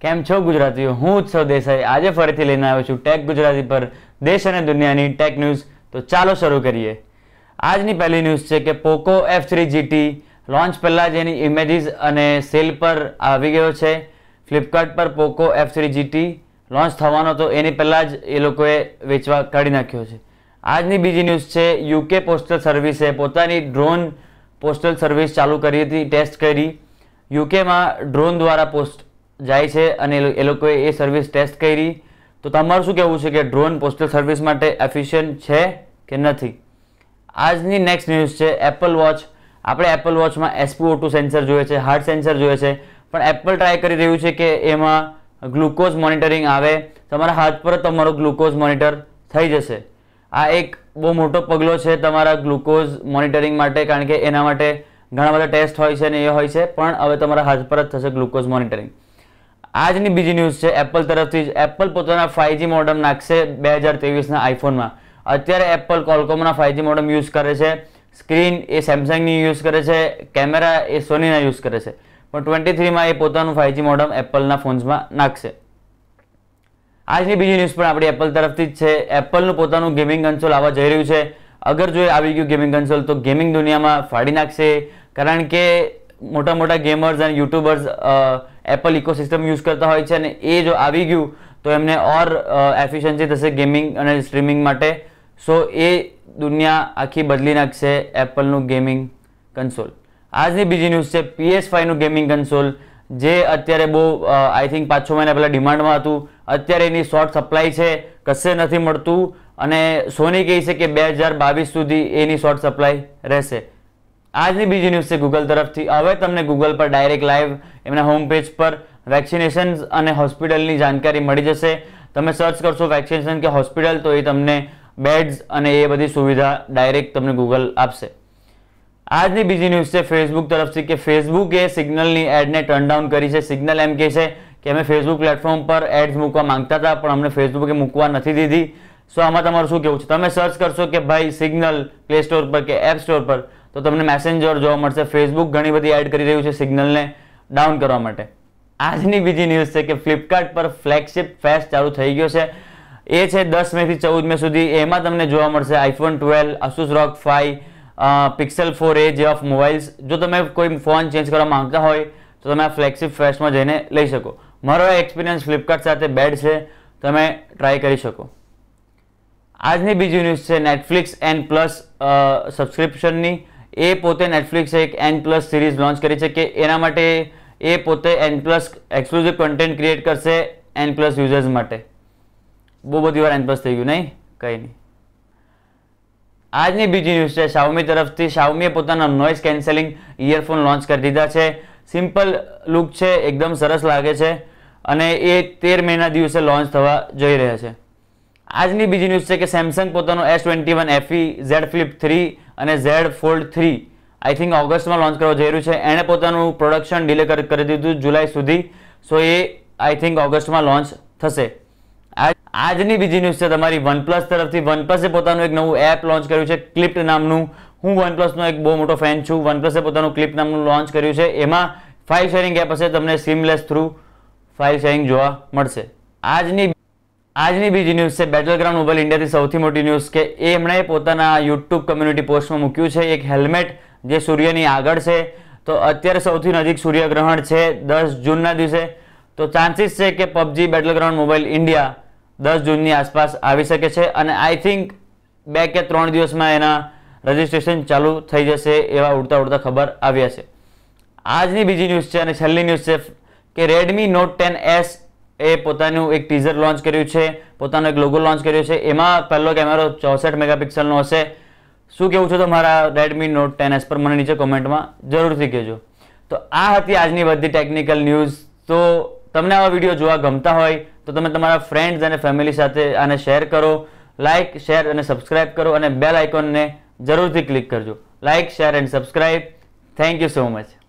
કેમ છો ગુજરાતીઓ હું ઉત્સવ દેસાઈ આજે ફરીથી લઈને આવ્યો છું ટેક ગુજરાતી પર દેશ અને દુનિયાની ટેક ન્યૂઝ તો ચાલો શરૂ કરીએ આજની પહેલી ન્યૂઝ છે કે Poco F three GT launch પહેલાં જ એની ઇમેજીસ અને સેલ પર આવી ગયો છે ફ્લિપકાર્ટ પર Poco F three GT launch થવાનો તો એની પહેલાં જ એ લોકોએ વેચવા કાઢી નાખ્યો છે આજની બીજી ન્યૂઝ છે યુકે પોસ્ટલ સર્વિસે પોતાની ડ્રોન પોસ્ટલ સર્વિસ ચાલુ કરી હતી ટેસ્ટ કરી યુકેમાં ડ્રોન દ્વારા પોસ્ટ જાય છે અને એ લોકોએ એ સર્વિસ ટેસ્ટ કરી તો તમારું શું કહેવું છે કે ડ્રોન પોસ્ટલ સર્વિસ માટે એફિશિયન્ટ છે કે નથી આજની નેક્સ્ટ ન્યૂઝ છે એપલ વોચ આપણે એપલ વોચમાં એસપીઓ ટુ સેન્સર જોઈએ છે હાર્ટ સેન્સર જોઈએ છે પણ એપલ ટ્રાય કરી રહ્યું છે કે એમાં ગ્લુકોઝ મોનિટરિંગ આવે તમારા હાથ પર તમારો ગ્લુકોઝ મોનિટર થઈ જશે આ એક બહુ મોટો પગલો છે તમારા ગ્લુકોઝ મોનિટરિંગ માટે કારણ કે એના માટે ઘણા બધા ટેસ્ટ હોય છે અને એ હોય છે પણ હવે તમારા હાથ પર જ થશે ગ્લુકોઝ મોનિટરિંગ આજની બીજી ન્યૂઝ છે એપલ તરફથી જ એપલ પોતાના ફાઈવજી મોડમ નાખશે બે હજાર ત્રેવીસના આઈફોનમાં અત્યારે એપલ કોલકોમના ફાઈવજી મોડમ યુઝ કરે છે સ્ક્રીન એ સેમસંગની યુઝ કરે છે કેમેરા એ સોનીના યુઝ કરે છે પણ ટ્વેન્ટી થ્રીમાં એ પોતાનું ફાઈવજી મોડમ એપલના ફોન્સમાં નાખશે આજની બીજી ન્યૂઝ પણ આપણી એપલ તરફથી જ છે એપલનું પોતાનું ગેમિંગ કન્સોલ આવવા જઈ રહ્યું છે અગર જો એ આવી ગયું ગેમિંગ કન્સોલ તો ગેમિંગ દુનિયામાં ફાડી નાખશે કારણ કે મોટા મોટા ગેમર્સ અને યુટ્યુબર્સ એપલ ઇકોસિસ્ટમ યુઝ કરતા હોય છે અને એ જો આવી ગયું તો એમને ઓર એફિશિયન્સી થશે ગેમિંગ અને સ્ટ્રીમિંગ માટે સો એ દુનિયા આખી બદલી નાખશે એપલનું ગેમિંગ કન્સોલ આજની બીજી ન્યૂઝ છે પીએસ ફાઈવનું ગેમિંગ કન્સોલ જે અત્યારે બહુ આઈ થિંક પાંચ છ મહિના પહેલાં ડિમાન્ડમાં હતું અત્યારે એની શોર્ટ સપ્લાય છે કશે નથી મળતું અને સોની કહે છે કે બે હજાર બાવીસ સુધી એની શોર્ટ સપ્લાય રહેશે આજની બીજી ન્યૂઝ છે ગૂગલ તરફથી હવે તમને ગૂગલ પર ડાયરેક્ટ લાઈવ એમના હોમ પેજ પર વેક્સિનેશન અને હોસ્પિટલની જાણકારી મળી જશે તમે સર્ચ કરશો વેક્સિનેશન કે હોસ્પિટલ તો એ તમને બેડ્સ અને એ બધી સુવિધા ડાયરેક્ટ તમને ગૂગલ આપશે આજની બીજી ન્યૂઝ છે ફેસબુક તરફથી કે ફેસબુકે સિગ્નલની એડને ટર્ન ડાઉન કરી છે સિગ્નલ એમ કહે છે કે અમે ફેસબુક પ્લેટફોર્મ પર એડ્સ મૂકવા માંગતા હતા પણ અમને ફેસબુકે મૂકવા નથી દીધી સો આમાં તમારું શું કેવું છે તમે સર્ચ કરશો કે ભાઈ સિગ્નલ પ્લે સ્ટોર પર કે એપ સ્ટોર પર તો તમને મેસેન્જર જોવા મળશે ફેસબુક ઘણી બધી એડ કરી રહ્યું છે સિગ્નલને ડાઉન કરવા માટે આજની બીજી ન્યૂઝ છે કે ફ્લિપકાર્ટ પર ફ્લેગશિપ ફેસ્ટ ચાલુ થઈ ગયો છે એ છે દસ થી ચૌદ મે સુધી એમાં તમને જોવા મળશે iPhone twelve Asus ROG five Pixel four a of mobiles જો તમે કોઈ ફોન ચેન્જ કરવા માંગતા હોય તો તમે આ ફ્લેગશિપ ફેસ્ટમાં જઈને લઈ શકો મારો એક્સપિરિયન્સ ફ્લિપકાર્ટ સાથે બેડ છે તમે ટ્રાય કરી શકો આજની બીજી ન્યૂઝ છે નેટફ્લિક્સ એન્ડ પ્લસ સબસ્ક્રિપ્શનની એ પોતે નેટફ્લિક્સે એક એન પ્લસ સિરીઝ લોન્ચ કરી છે કે એના માટે એ પોતે N plus exclusive content create કરશે એન પ્લસ યુઝર્સ માટે બહુ બધી વાર એન પ્લસ થઈ ગયું નહીં કંઈ નહીં આજની બીજી ન્યૂઝ છે શાઓમી તરફથી શાવમીએ પોતાના નોઇઝ કેન્સેલિંગ ઇયરફોન લોન્ચ કરી દીધા છે સિમ્પલ લુક છે એકદમ સરસ લાગે છે અને એ તેર મહિના દિવસે લોન્ચ થવા જઈ રહ્યા છે આજની બીજી ન્યૂઝ છે કે સેમસંગ પોતાનું S twenty one FE Z Flip three અને Z Fold three I think ઓગસ્ટમાં લોન્ચ કરવા જઈ રહ્યું છે એણે પોતાનું પ્રોડક્શન ડિલે કરી દીધું જુલાઈ સુધી સો એ આઈ થિંક ઓગસ્ટમાં લોન્ચ થશે આજની બીજી ન્યૂઝ છે તમારી વનપ્લસ તરફથી વનપ્લસે પોતાનું એક નવું એપ લોન્ચ કર્યું છે ક્લિપ્ટ નામનું હું વનપ્લસનો એક બહુ મોટો ફેન છું વનપ્લસે પોતાનું ક્લિપ નામનું લોન્ચ કર્યું છે એમાં ફાઇલ શેરિંગ એપ હશે તમને સીમલેસ થ્રુ ફાઇલ શેરિંગ જોવા મળશે આજની આજની બીજી ન્યૂઝ છે બેટલ ગ્રાઉન્ડ મોબાઈલ ઇન્ડિયાથી સૌથી મોટી ન્યૂઝ કે એમણે પોતાના યુટ્યુબ કમ્યુનિટી પોસ્ટમાં મૂક્યું છે એક હેલ્મેટ જે સૂર્યની આગળ છે તો અત્યારે સૌથી નજીક સૂર્યગ્રહણ છે દસ જૂનના દિવસે તો ચાન્સીસ છે કે PUBG battle ground mobile India દસ જૂનની આસપાસ આવી શકે છે અને આઈ થિંક બે કે ત્રણ દિવસમાં એના રજિસ્ટ્રેશન ચાલુ થઈ જશે એવા ઉડતા ઉડતા ખબર આવ્યા છે આજની બીજી ન્યૂઝ છે અને છેલ્લી ન્યૂઝ છે કે રેડમી નોટ ટેન એસ એ પોતાનું એક ટીઝર લોન્ચ કર્યું છે પોતાનો એક લોગો લોન્ચ કર્યું છે એમાં પહેલો કેમેરો ચોસઠ મેગાપિક્સલનો હશે શું કહેવું તો મારા રેડમી નોટ ટેન એસ પર મને નીચે કોમેન્ટમાં જરૂરથી કહેજો તો આ હતી આજની બધી ટેકનિકલ ન્યૂઝ તો તમને આવા વિડીયો જોવા ગમતા હોય તો તમે તમારા ફ્રેન્ડ્સ અને ફેમિલી સાથે આને શેર કરો લાઇક શેર અને સબસ્ક્રાઇબ કરો અને બેલ આઇકોનને જરૂરથી ક્લિક કરજો like share and subscribe thank you so much